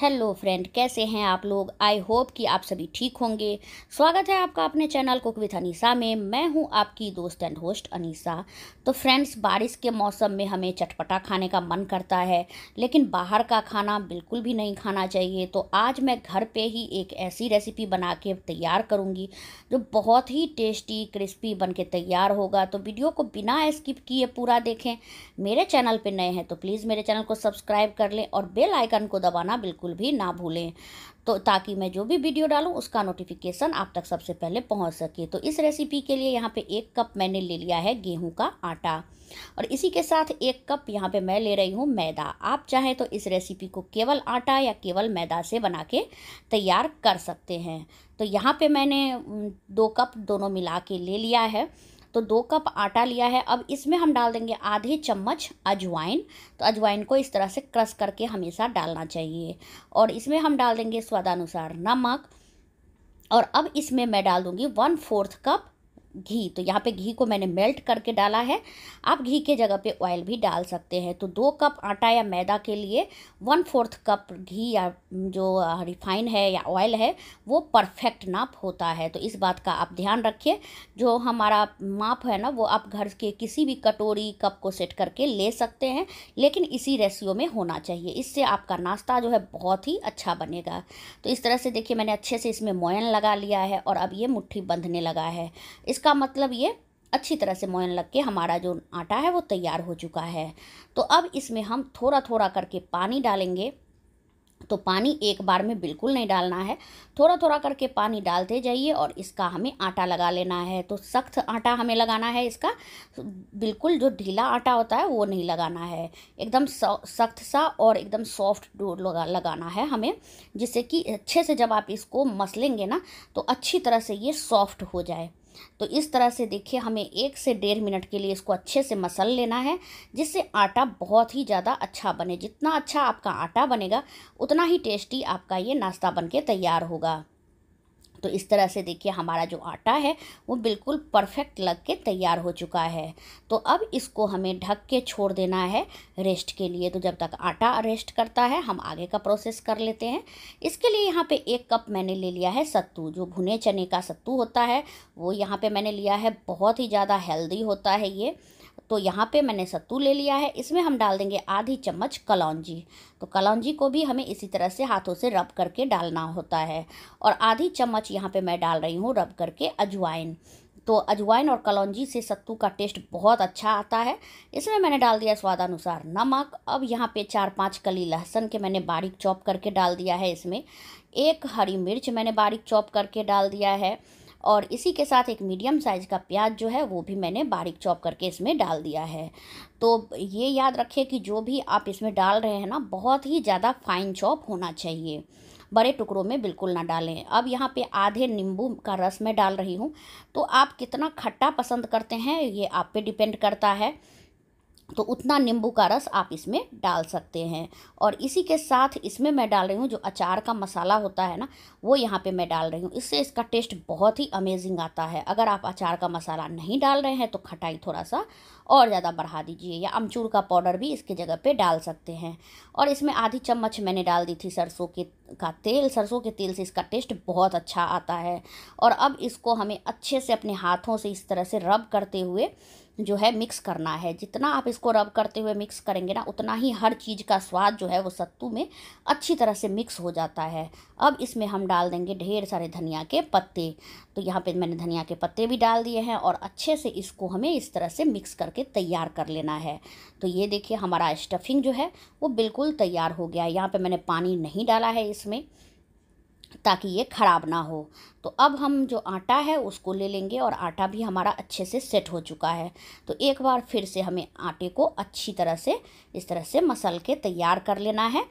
hello friend कैसे हैं आप लोग आई होप कि आप सभी ठीक होंगे स्वागत है आपका अपने चैनल कुक विथ अनीसा में मैं हूं आपकी दोस्त एंड होस्ट अनीसा तो फ्रेंड्स बारिश के मौसम में हमें चटपटा खाने का मन करता है लेकिन बाहर का खाना बिल्कुल भी नहीं खाना चाहिए तो आज मैं घर पे ही एक ऐसी रेसिपी बना के तैयार करूँगी जो बहुत ही टेस्टी क्रिस्पी बन के तैयार होगा तो वीडियो को बिना स्किप किए पूरा देखें मेरे चैनल पर नए हैं तो प्लीज़ मेरे चैनल को सब्सक्राइब कर लें और बेल आइकन को दबाना बिल्कुल बिल्कुल भी ना भूलें तो ताकि मैं जो भी वीडियो डालूँ उसका नोटिफिकेशन आप तक सबसे पहले पहुँच सके तो इस रेसिपी के लिए यहाँ पे एक कप मैंने ले लिया है गेहूँ का आटा और इसी के साथ एक कप यहाँ पे मैं ले रही हूँ मैदा आप चाहें तो इस रेसिपी को केवल आटा या केवल मैदा से बना के तैयार कर सकते हैं तो यहाँ पे मैंने दो कप दोनों मिला के ले लिया है तो दो कप आटा लिया है अब इसमें हम डाल देंगे आधे चम्मच अजवाइन तो अजवाइन को इस तरह से क्रश करके हमेशा डालना चाहिए और इसमें हम डाल देंगे स्वादानुसार नमक और अब इसमें मैं डाल दूँगी वन फोर्थ कप घी तो यहाँ पे घी को मैंने मेल्ट करके डाला है आप घी के जगह पे ऑयल भी डाल सकते हैं तो दो कप आटा या मैदा के लिए वन फोर्थ कप घी या जो रिफाइन है या ऑयल है वो परफेक्ट नाप होता है तो इस बात का आप ध्यान रखिए जो हमारा माप है ना वो आप घर के किसी भी कटोरी कप को सेट करके ले सकते हैं लेकिन इसी रेशियो में होना चाहिए इससे आपका नाश्ता जो है बहुत ही अच्छा बनेगा तो इस तरह से देखिए मैंने अच्छे से इसमें मोयन लगा लिया है और अब ये मुट्ठी बंधने लगा है इसका इसका मतलब ये अच्छी तरह से मोयन लग के हमारा जो आटा है वो तैयार हो चुका है तो अब इसमें हम थोड़ा थोड़ा करके पानी डालेंगे तो पानी एक बार में बिल्कुल नहीं डालना है थोड़ा थोड़ा करके पानी डालते जाइए और इसका हमें आटा लगा लेना है तो सख्त आटा हमें लगाना है इसका बिल्कुल जो ढीला आटा होता है वो नहीं लगाना है एकदम सख्त सा और एकदम सॉफ्ट डो लगा लगाना है हमें जिससे कि अच्छे से जब आप इसको मसलेंगे ना तो अच्छी तरह से ये सॉफ्ट हो जाए तो इस तरह से देखिए हमें एक से डेढ़ मिनट के लिए इसको अच्छे से मसल लेना है जिससे आटा बहुत ही ज़्यादा अच्छा बने जितना अच्छा आपका आटा बनेगा उतना ही टेस्टी आपका ये नाश्ता बन के तैयार होगा तो इस तरह से देखिए हमारा जो आटा है वो बिल्कुल परफेक्ट लग के तैयार हो चुका है तो अब इसको हमें ढक के छोड़ देना है रेस्ट के लिए तो जब तक आटा रेस्ट करता है हम आगे का प्रोसेस कर लेते हैं इसके लिए यहाँ पे एक कप मैंने ले लिया है सत्तू जो भुने चने का सत्तू होता है वो यहाँ पे मैंने लिया है बहुत ही ज़्यादा हेल्दी होता है ये तो यहाँ पे मैंने सत्तू ले लिया है इसमें हम डाल देंगे आधी चम्मच कलौंजी तो कलौंजी को भी हमें इसी तरह से हाथों से रब करके डालना होता है और आधी चम्मच यहाँ पे मैं डाल रही हूँ रब करके अजवाइन तो अजवाइन और कलौंजी से सत्तू का टेस्ट बहुत अच्छा आता है इसमें मैंने डाल दिया स्वादानुसार नमक अब यहाँ पे चार पांच कली लहसुन के मैंने बारीक चॉप करके डाल दिया है इसमें एक हरी मिर्च मैंने बारीक चॉप करके डाल दिया है और इसी के साथ एक मीडियम साइज़ का प्याज जो है वो भी मैंने बारीक चॉप करके इसमें डाल दिया है तो ये याद रखिए कि जो भी आप इसमें डाल रहे हैं ना बहुत ही ज़्यादा फाइन चॉप होना चाहिए बड़े टुकड़ों में बिल्कुल ना डालें अब यहाँ पे आधे नींबू का रस मैं डाल रही हूँ तो आप कितना खट्टा पसंद करते हैं ये आप पे डिपेंड करता है तो उतना नींबू का रस आप इसमें डाल सकते हैं और इसी के साथ इसमें मैं डाल रही हूँ जो अचार का मसाला होता है ना वो यहाँ पे मैं डाल रही हूँ इससे इसका टेस्ट बहुत ही अमेजिंग आता है अगर आप अचार का मसाला नहीं डाल रहे हैं तो खटाई थोड़ा सा और ज़्यादा बढ़ा दीजिए या अमचूर का पाउडर भी इसके जगह पर डाल सकते हैं और इसमें आधी चम्मच मैंने डाल दी थी सरसों के का तेल सरसों के तेल से इसका टेस्ट बहुत अच्छा आता है और अब इसको हमें अच्छे से अपने हाथों से इस तरह से रब करते हुए जो है मिक्स करना है जितना आप इसको रब करते हुए मिक्स करेंगे ना उतना ही हर चीज़ का स्वाद जो है वो सत्तू में अच्छी तरह से मिक्स हो जाता है अब इसमें हम डाल देंगे ढेर सारे धनिया के पत्ते तो यहाँ पे मैंने धनिया के पत्ते भी डाल दिए हैं और अच्छे से इसको हमें इस तरह से मिक्स करके तैयार कर लेना है तो ये देखिए हमारा स्टफिंग जो है वो बिल्कुल तैयार हो गया यहाँ पर मैंने पानी नहीं डाला है इसमें ताकि ये ख़राब ना हो तो अब हम जो आटा है उसको ले लेंगे और आटा भी हमारा अच्छे से सेट हो चुका है तो एक बार फिर से हमें आटे को अच्छी तरह से इस तरह से मसल के तैयार कर लेना है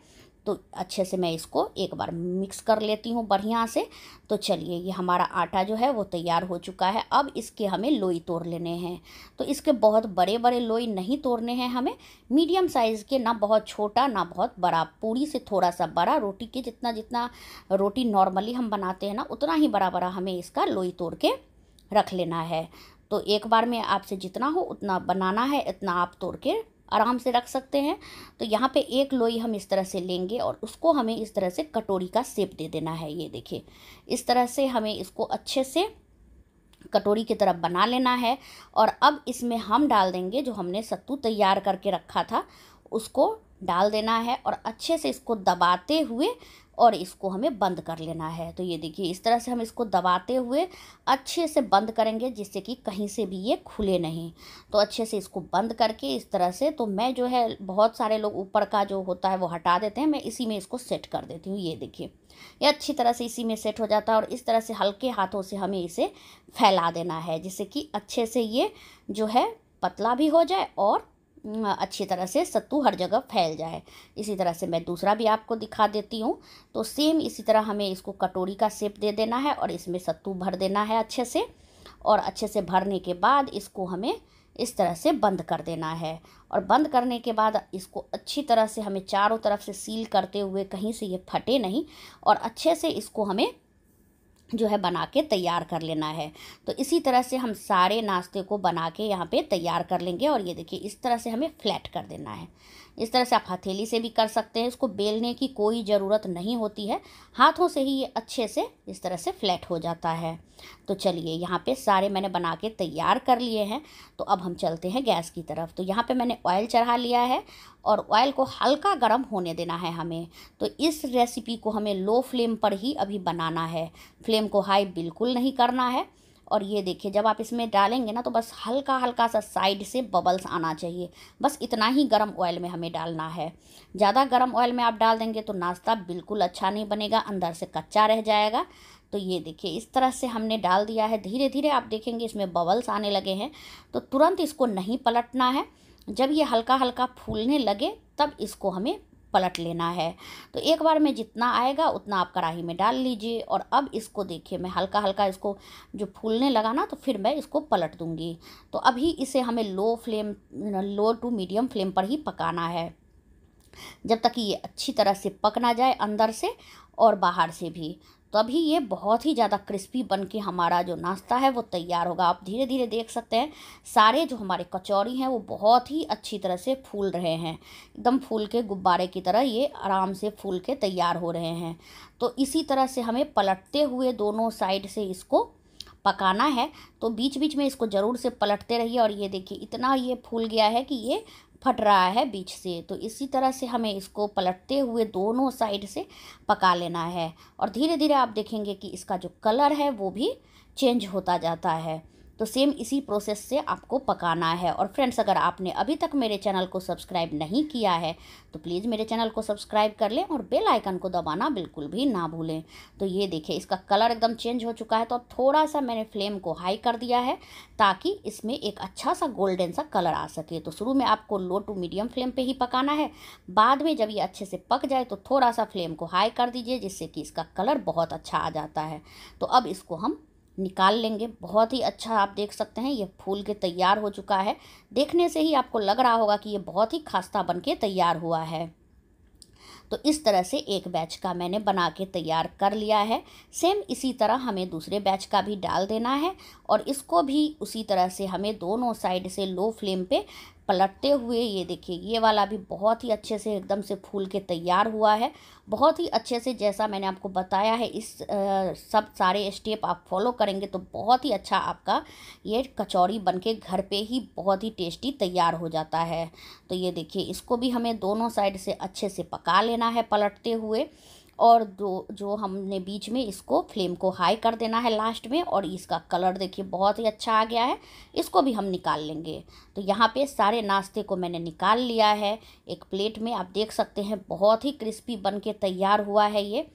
तो अच्छे से मैं इसको एक बार मिक्स कर लेती हूँ बढ़िया से तो चलिए ये हमारा आटा जो है वो तैयार हो चुका है अब इसके हमें लोई तोड़ लेने हैं तो इसके बहुत बड़े बड़े लोई नहीं तोड़ने हैं हमें मीडियम साइज़ के ना बहुत छोटा ना बहुत बड़ा पूरी से थोड़ा सा बड़ा रोटी के जितना जितना रोटी नॉर्मली हम बनाते हैं ना उतना ही बड़ा बड़ा हमें इसका लोई तोड़ के रख लेना है तो एक बार में आपसे जितना हो उतना बनाना है इतना आप तोड़ के आराम से रख सकते हैं तो यहाँ पे एक लोई हम इस तरह से लेंगे और उसको हमें इस तरह से कटोरी का सेप दे देना है ये देखिए इस तरह से हमें इसको अच्छे से कटोरी की तरफ बना लेना है और अब इसमें हम डाल देंगे जो हमने सत्तू तैयार करके रखा था उसको डाल देना है और अच्छे से इसको दबाते हुए और इसको हमें बंद कर लेना है तो ये देखिए इस तरह से हम इसको दबाते हुए अच्छे से बंद करेंगे जिससे कि कहीं से भी ये खुले नहीं तो अच्छे से इसको बंद करके इस तरह से तो मैं जो है बहुत सारे लोग ऊपर का जो होता है वो हटा देते हैं मैं इसी में इसको सेट कर देती हूँ ये देखिए ये अच्छी तरह से इसी में सेट हो जाता है और इस तरह से हल्के हाथों से हमें इसे फैला देना है जिससे कि अच्छे से ये जो है पतला भी हो जाए और अच्छी तरह से सत्तू हर जगह फैल जाए इसी तरह से मैं दूसरा भी आपको दिखा देती हूँ तो सेम इसी तरह हमें इसको कटोरी का सेप दे देना है और इसमें सत्तू भर देना है अच्छे से और अच्छे से भरने के बाद इसको हमें इस तरह से बंद कर देना है और बंद करने के बाद इसको अच्छी तरह से हमें चारों तरफ से सील करते हुए कहीं से ये फटे नहीं और अच्छे से इसको हमें जो है बना के तैयार कर लेना है तो इसी तरह से हम सारे नाश्ते को बना के यहाँ पे तैयार कर लेंगे और ये देखिए इस तरह से हमें फ्लैट कर देना है इस तरह से आप हथेली से भी कर सकते हैं इसको बेलने की कोई ज़रूरत नहीं होती है हाथों से ही ये अच्छे से इस तरह से फ्लैट हो जाता है तो चलिए यहाँ पे सारे मैंने बना के तैयार कर लिए हैं तो अब हम चलते हैं गैस की तरफ तो यहाँ पे मैंने ऑयल चढ़ा लिया है और ऑयल को हल्का गर्म होने देना है हमें तो इस रेसिपी को हमें लो फ्लेम पर ही अभी बनाना है फ्लेम को हाई बिल्कुल नहीं करना है और ये देखिए जब आप इसमें डालेंगे ना तो बस हल्का हल्का सा साइड से बबल्स आना चाहिए बस इतना ही गर्म ऑयल में हमें डालना है ज़्यादा गर्म ऑयल में आप डाल देंगे तो नाश्ता बिल्कुल अच्छा नहीं बनेगा अंदर से कच्चा रह जाएगा तो ये देखिए इस तरह से हमने डाल दिया है धीरे धीरे आप देखेंगे इसमें बबल्स आने लगे हैं तो तुरंत इसको नहीं पलटना है जब ये हल्का हल्का फूलने लगे तब इसको हमें पलट लेना है तो एक बार में जितना आएगा उतना आप कढ़ाई में डाल लीजिए और अब इसको देखिए मैं हल्का हल्का इसको जो फूलने लगा ना तो फिर मैं इसको पलट दूँगी तो अभी इसे हमें low flame low to medium flame पर ही पकाना है जब तक कि ये अच्छी तरह से पक ना जाए अंदर से और बाहर से भी तभी ये बहुत ही ज़्यादा क्रिस्पी बन के हमारा जो नाश्ता है वो तैयार होगा आप धीरे धीरे देख सकते हैं सारे जो हमारे कचौड़ी हैं वो बहुत ही अच्छी तरह से फूल रहे हैं एकदम फूल के गुब्बारे की तरह ये आराम से फूल के तैयार हो रहे हैं तो इसी तरह से हमें पलटते हुए दोनों साइड से इसको पकाना है तो बीच बीच में इसको ज़रूर से पलटते रहिए और ये देखिए इतना ये फूल गया है कि ये फट रहा है बीच से तो इसी तरह से हमें इसको पलटते हुए दोनों साइड से पका लेना है और धीरे धीरे आप देखेंगे कि इसका जो कलर है वो भी चेंज होता जाता है तो सेम इसी प्रोसेस से आपको पकाना है और फ्रेंड्स अगर आपने अभी तक मेरे चैनल को सब्सक्राइब नहीं किया है तो प्लीज़ मेरे चैनल को सब्सक्राइब कर लें और बेल आइकन को दबाना बिल्कुल भी ना भूलें तो ये देखिए इसका कलर एकदम चेंज हो चुका है तो अब थोड़ा सा मैंने फ्लेम को हाई कर दिया है ताकि इसमें एक अच्छा सा गोल्डन सा कलर आ सके तो शुरू में आपको लो टू मीडियम फ्लेम पर ही पकाना है बाद में जब ये अच्छे से पक जाए तो थोड़ा सा फ्लेम को हाई कर दीजिए जिससे कि इसका कलर बहुत अच्छा आ जाता है तो अब इसको हम निकाल लेंगे बहुत ही अच्छा आप देख सकते हैं ये फूल के तैयार हो चुका है देखने से ही आपको लग रहा होगा कि ये बहुत ही खास्ता बन के तैयार हुआ है तो इस तरह से एक बैच का मैंने बना के तैयार कर लिया है सेम इसी तरह हमें दूसरे बैच का भी डाल देना है और इसको भी उसी तरह से हमें दोनों साइड से लो फ्लेम पे पलटते हुए ये देखिए ये वाला भी बहुत ही अच्छे से एकदम से फूल के तैयार हुआ है बहुत ही अच्छे से जैसा मैंने आपको बताया है इस आ, सब सारे स्टेप आप फॉलो करेंगे तो बहुत ही अच्छा आपका ये कचौड़ी बन के घर पे ही बहुत ही टेस्टी तैयार हो जाता है तो ये देखिए इसको भी हमें दोनों साइड से अच्छे से पका लेना है पलटते हुए और दो जो हमने बीच में इसको फ्लेम को हाई कर देना है लास्ट में और इसका कलर देखिए बहुत ही अच्छा आ गया है इसको भी हम निकाल लेंगे तो यहाँ पे सारे नाश्ते को मैंने निकाल लिया है एक प्लेट में आप देख सकते हैं बहुत ही क्रिस्पी बन के तैयार हुआ है ये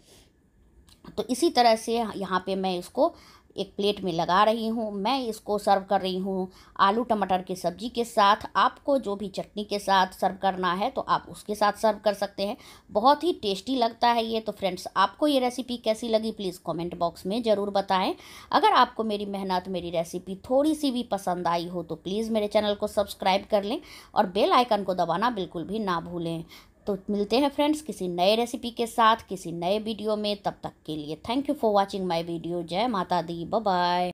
तो इसी तरह से यहाँ पे मैं इसको एक प्लेट में लगा रही हूँ मैं इसको सर्व कर रही हूँ आलू टमाटर की सब्जी के साथ आपको जो भी चटनी के साथ सर्व करना है तो आप उसके साथ सर्व कर सकते हैं बहुत ही टेस्टी लगता है ये तो फ्रेंड्स आपको ये रेसिपी कैसी लगी प्लीज़ कमेंट बॉक्स में ज़रूर बताएं अगर आपको मेरी मेहनत मेरी रेसिपी थोड़ी सी भी पसंद आई हो तो प्लीज़ मेरे चैनल को सब्सक्राइब कर लें और बेल आइकन को दबाना बिल्कुल भी ना भूलें तो मिलते हैं फ्रेंड्स किसी नए रेसिपी के साथ किसी नए वीडियो में तब तक के लिए thank you for watching my video जय माता दी बाय